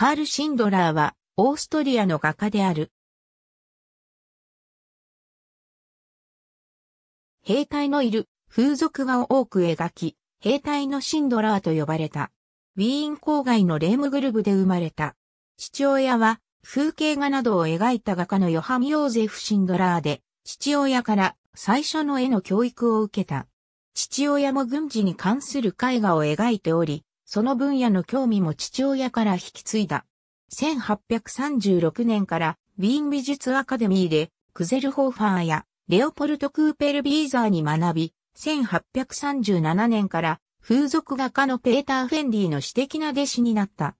カール・シンドラーは、オーストリアの画家である。兵隊のいる風俗画を多く描き、兵隊のシンドラーと呼ばれた。ウィーン郊外のレームグルブで生まれた。父親は風景画などを描いた画家のヨハン・ヨーゼフ・シンドラーで、父親から最初の絵の教育を受けた。父親も軍事に関する絵画を描いており、その分野の興味も父親から引き継いだ。1836年からウィーン美術アカデミーでクゼルホーファーやレオポルト・クーペルビーザーに学び、1837年から風俗画家のペーター・フェンディの私的な弟子になった。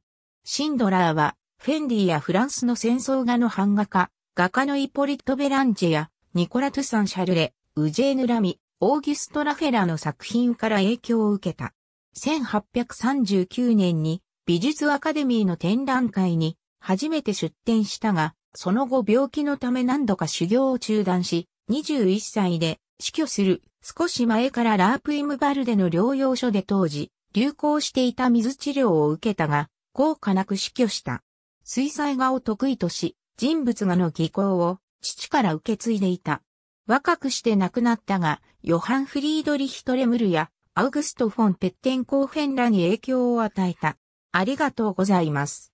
シンドラーはフェンディやフランスの戦争画の版画家、画家のイポリット・ベランジェやニコラ・トゥサン・シャルレ、ウジェーヌ・ラミ、オーギュスト・ラフェラの作品から影響を受けた。1839年に美術アカデミーの展覧会に初めて出展したが、その後病気のため何度か修行を中断し、21歳で死去する少し前からラープイムバルデの療養所で当時流行していた水治療を受けたが、効果なく死去した。水彩画を得意とし、人物画の技巧を父から受け継いでいた。若くして亡くなったが、ヨハン・フリードリヒトレムルやアウグスト・フォン・ペッテンコーフェンらに影響を与えた。ありがとうございます。